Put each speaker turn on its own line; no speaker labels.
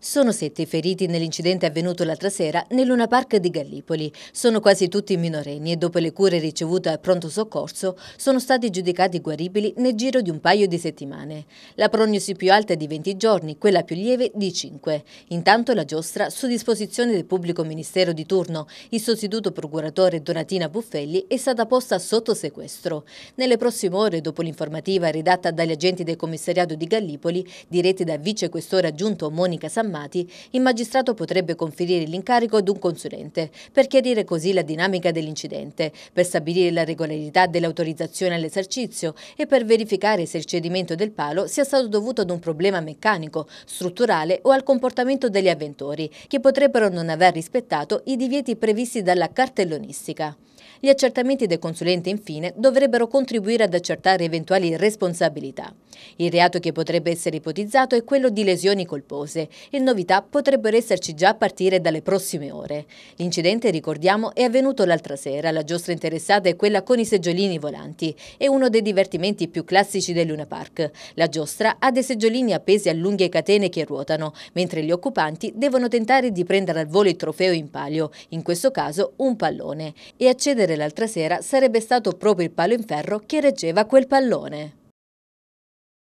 Sono sette i feriti nell'incidente avvenuto l'altra sera nel Luna Park di Gallipoli. Sono quasi tutti minorenni e dopo le cure ricevute al pronto soccorso sono stati giudicati guaribili nel giro di un paio di settimane. La prognosi più alta è di 20 giorni, quella più lieve di 5. Intanto la giostra, su disposizione del pubblico ministero di turno, il sostituto procuratore Donatina Buffelli è stata posta sotto sequestro. Nelle prossime ore, dopo l'informativa redatta dagli agenti del commissariato di Gallipoli, diretti da vicequestore aggiunto Monica Samara, programmati, il magistrato potrebbe conferire l'incarico ad un consulente per chiarire così la dinamica dell'incidente, per stabilire la regolarità dell'autorizzazione all'esercizio e per verificare se il cedimento del palo sia stato dovuto ad un problema meccanico, strutturale o al comportamento degli avventori, che potrebbero non aver rispettato i divieti previsti dalla cartellonistica. Gli accertamenti del consulente, infine, dovrebbero contribuire ad accertare eventuali responsabilità. Il reato che potrebbe essere ipotizzato è quello di lesioni colpose e le novità potrebbero esserci già a partire dalle prossime ore. L'incidente, ricordiamo, è avvenuto l'altra sera. La giostra interessata è quella con i seggiolini volanti. È uno dei divertimenti più classici del Luna Park. La giostra ha dei seggiolini appesi a lunghe catene che ruotano, mentre gli occupanti devono tentare di prendere al volo il trofeo in palio, in questo caso un pallone. E accedere l'altra sera sarebbe stato proprio il palo in ferro che reggeva quel pallone.